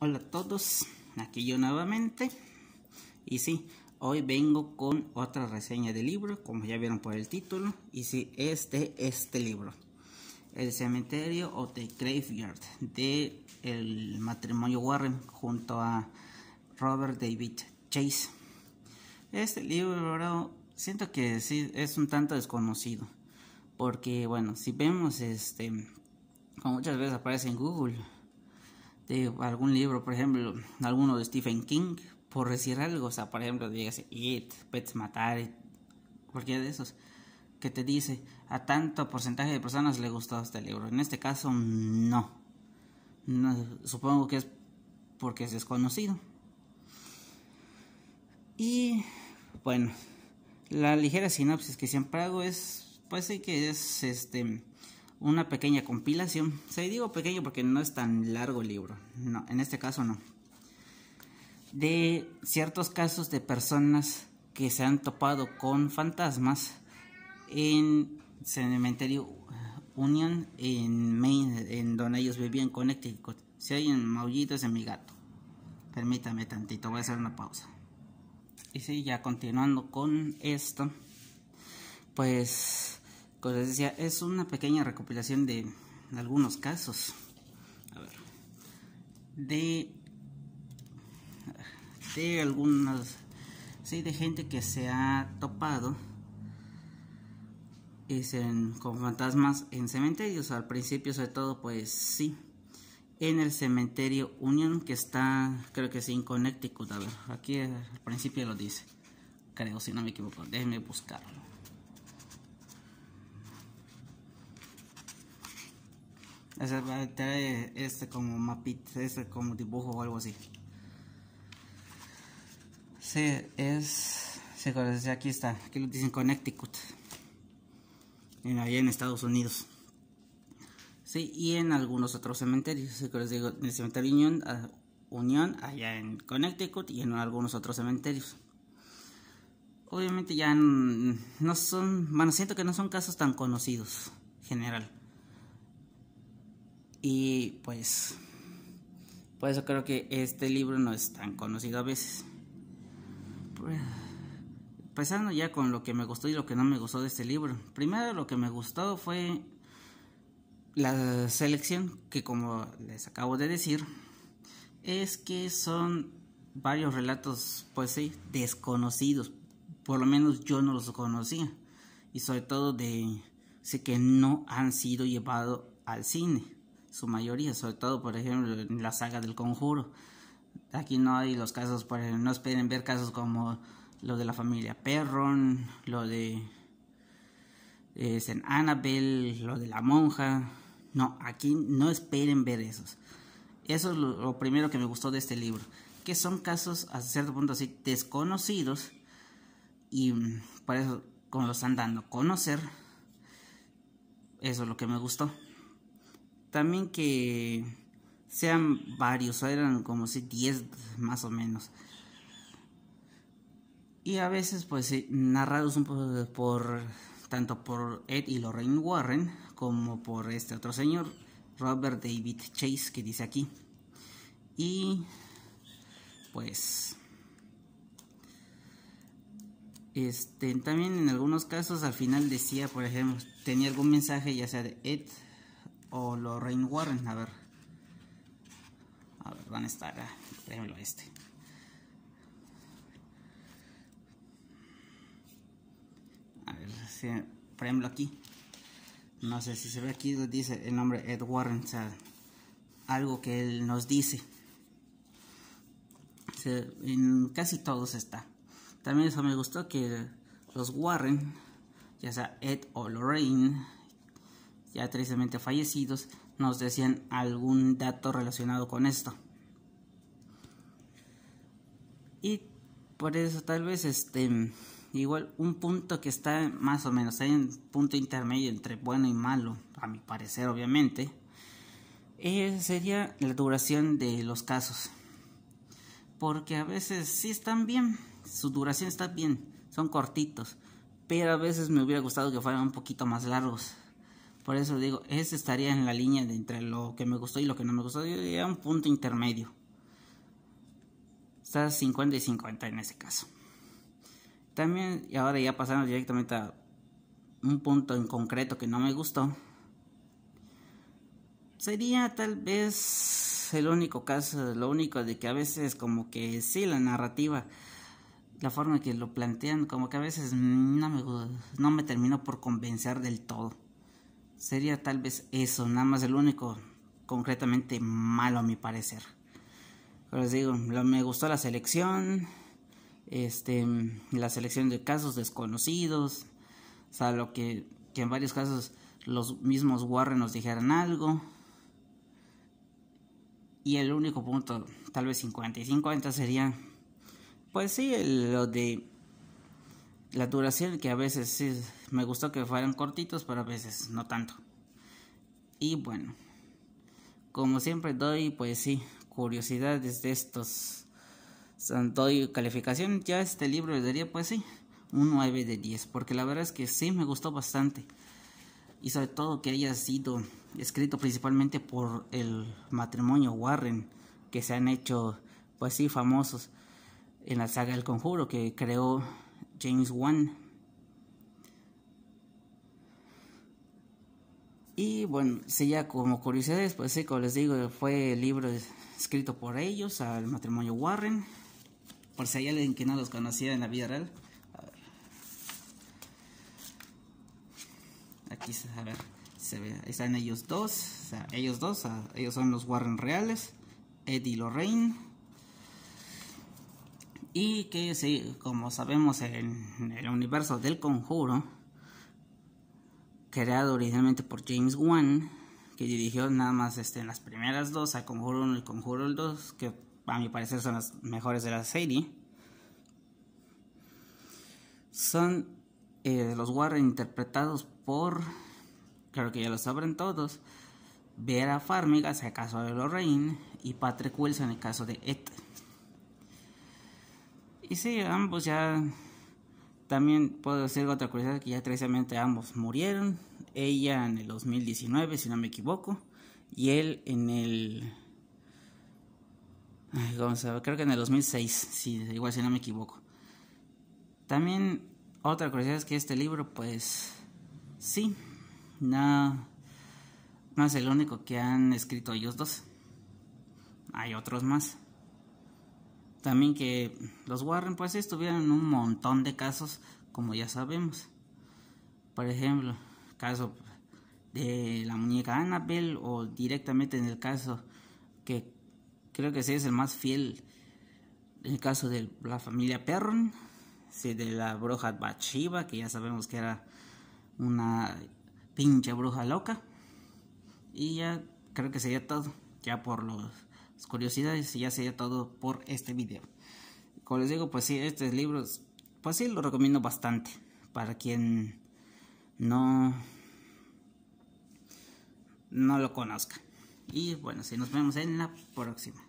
Hola a todos, aquí yo nuevamente y sí, hoy vengo con otra reseña de libro como ya vieron por el título y sí, es este, este libro El cementerio o The Graveyard de el matrimonio Warren junto a Robert David Chase Este libro siento que sí, es un tanto desconocido porque bueno, si vemos este, como muchas veces aparece en Google de este, algún libro, por ejemplo, alguno de Stephen King, por decir algo, o sea, por ejemplo, digas... It, Pets Matar, qué de esos, que te dice a tanto porcentaje de personas le gustó este libro. En este caso, no. no supongo que es porque es desconocido. Y bueno, la ligera sinopsis que siempre hago es, pues sí que es este una pequeña compilación. Se digo pequeño porque no es tan largo el libro. No, en este caso no. De ciertos casos de personas que se han topado con fantasmas en cementerio Union en Maine, en donde ellos vivían Connecticut. Si hay maullitos en mi gato. Permítame tantito, voy a hacer una pausa. Y sí, ya continuando con esto, pues como les decía, es una pequeña recopilación de algunos casos. A ver. De. De algunas. Sí, de gente que se ha topado. Es con fantasmas en cementerios. Al principio, sobre todo, pues sí. En el cementerio Union, que está, creo que sí, en Connecticut. A ver, aquí al principio lo dice. Creo, si no me equivoco. Déjenme buscarlo. trae este como mapita, este como dibujo o algo así. Sí, es. Sí, aquí está. Aquí lo dicen Connecticut. En, ahí en Estados Unidos. Sí, y en algunos otros cementerios. se les digo, en el cementerio Unión, ah, allá en Connecticut y en algunos otros cementerios. Obviamente ya no son, bueno, siento que no son casos tan conocidos, general. Y pues, por eso creo que este libro no es tan conocido a veces. Pues, empezando ya con lo que me gustó y lo que no me gustó de este libro. Primero lo que me gustó fue la selección, que como les acabo de decir, es que son varios relatos, pues sí, desconocidos. Por lo menos yo no los conocía. Y sobre todo de, sé que no han sido llevados al cine su mayoría, sobre todo por ejemplo en la saga del conjuro. Aquí no hay los casos, por no esperen ver casos como lo de la familia Perron, lo de eh, San Annabelle, lo de la monja. No, aquí no esperen ver esos. Eso es lo, primero que me gustó de este libro, que son casos a cierto punto así desconocidos y mm, por eso como lo están dando a conocer, eso es lo que me gustó. También que sean varios, eran como si 10 más o menos. Y a veces pues eh, narrados un poco por tanto por Ed y Lorraine Warren como por este otro señor, Robert David Chase, que dice aquí. Y pues este también en algunos casos al final decía, por ejemplo, tenía algún mensaje ya sea de Ed o los Rain Warren, a ver. A ver, van a estar. Ah, este. A ver, si, por aquí. No sé si se ve aquí, dice el nombre Ed Warren. O sea, algo que él nos dice. en casi todos está. También eso me gustó que los Warren, ya sea Ed o Lorraine ya tristemente fallecidos, nos decían algún dato relacionado con esto. Y por eso tal vez este igual un punto que está más o menos hay un punto intermedio entre bueno y malo, a mi parecer obviamente, eh, sería la duración de los casos. Porque a veces sí están bien, su duración está bien, son cortitos, pero a veces me hubiera gustado que fueran un poquito más largos. Por eso digo, ese estaría en la línea entre lo que me gustó y lo que no me gustó. Yo diría un punto intermedio. Está 50 y 50 en ese caso. También, y ahora ya pasando directamente a un punto en concreto que no me gustó. Sería tal vez el único caso, lo único de que a veces como que sí, la narrativa, la forma que lo plantean, como que a veces no me, no me terminó por convencer del todo. Sería tal vez eso, nada más el único concretamente malo a mi parecer. Pero les digo, me gustó la selección, este, la selección de casos desconocidos, o sea, lo que, que en varios casos los mismos Warren nos dijeran algo. Y el único punto, tal vez 50 y 50, sería, pues sí, lo de la duración que a veces sí, me gustó que fueran cortitos, pero a veces no tanto. Y bueno, como siempre doy, pues sí, curiosidades de estos. Doy calificación, ya este libro le daría pues sí, un 9 de 10, porque la verdad es que sí me gustó bastante. Y sobre todo que haya sido escrito principalmente por el matrimonio Warren, que se han hecho pues sí famosos en la saga del Conjuro, que creó James Wan. Y bueno, Si ya como curiosidades, pues sí, como les digo, fue el libro escrito por ellos, al matrimonio Warren. Por si hay alguien que no los conocía en la vida real. Aquí a ver, se ve, están ellos dos, ellos dos, ah, ellos son los Warren reales, Eddie Lorraine. Y que sí, como sabemos en el universo del conjuro, creado originalmente por James Wan, que dirigió nada más este, en las primeras dos, el Conjuro 1 y Conjuro 2, que a mi parecer son las mejores de la serie, son eh, los Warren interpretados por, creo que ya lo saben todos, Vera Farmiga, en el caso de Lorraine, y Patrick Wilson en el caso de Ed. Y sí, ambos ya. También puedo decir otra curiosidad que ya tristemente ambos murieron. Ella en el 2019, si no me equivoco. Y él en el. vamos a creo que en el 2006, si igual si no me equivoco. También otra curiosidad es que este libro, pues. Sí, no. No es el único que han escrito ellos dos. Hay otros más también que los Warren pues estuvieron en un montón de casos como ya sabemos. Por ejemplo, caso de la muñeca Annabelle o directamente en el caso que creo que sí es el más fiel, el caso de la familia Perron, de la bruja Bathsheba, que ya sabemos que era una pinche bruja loca. Y ya creo que sería todo, ya por los curiosidades y ya sería todo por este video. Como les digo, pues sí, este libros pues sí, lo recomiendo bastante. Para quien no, no lo conozca. Y bueno, si nos vemos en la próxima.